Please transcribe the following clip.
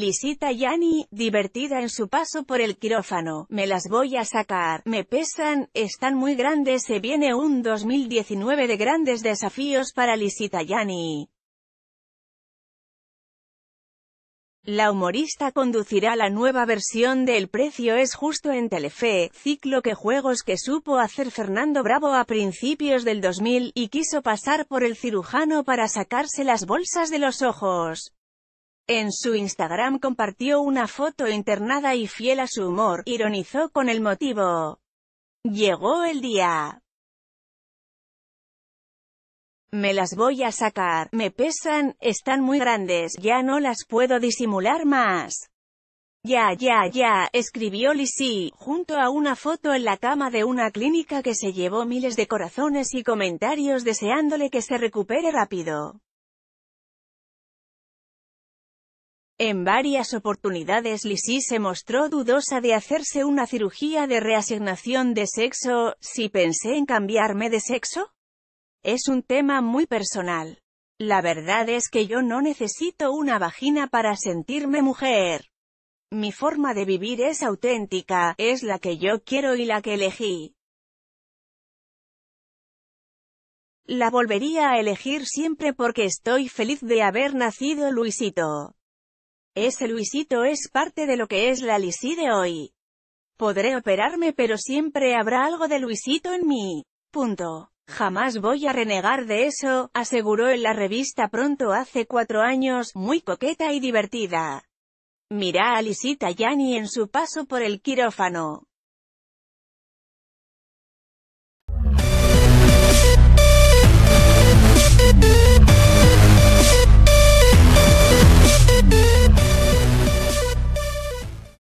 Lisita Yani, divertida en su paso por el quirófano, me las voy a sacar, me pesan, están muy grandes se viene un 2019 de grandes desafíos para Lisita Yani. La humorista conducirá la nueva versión de El precio es justo en Telefe, ciclo que juegos que supo hacer Fernando Bravo a principios del 2000 y quiso pasar por el cirujano para sacarse las bolsas de los ojos. En su Instagram compartió una foto internada y fiel a su humor, ironizó con el motivo. Llegó el día. Me las voy a sacar, me pesan, están muy grandes, ya no las puedo disimular más. Ya, ya, ya, escribió Lisi, junto a una foto en la cama de una clínica que se llevó miles de corazones y comentarios deseándole que se recupere rápido. En varias oportunidades Lisi se mostró dudosa de hacerse una cirugía de reasignación de sexo, si pensé en cambiarme de sexo. Es un tema muy personal. La verdad es que yo no necesito una vagina para sentirme mujer. Mi forma de vivir es auténtica, es la que yo quiero y la que elegí. La volvería a elegir siempre porque estoy feliz de haber nacido Luisito. Ese Luisito es parte de lo que es la Lisi de hoy. Podré operarme pero siempre habrá algo de Luisito en mí. Punto. Jamás voy a renegar de eso, aseguró en la revista Pronto hace cuatro años, muy coqueta y divertida. Mirá a Lisita Yani en su paso por el quirófano.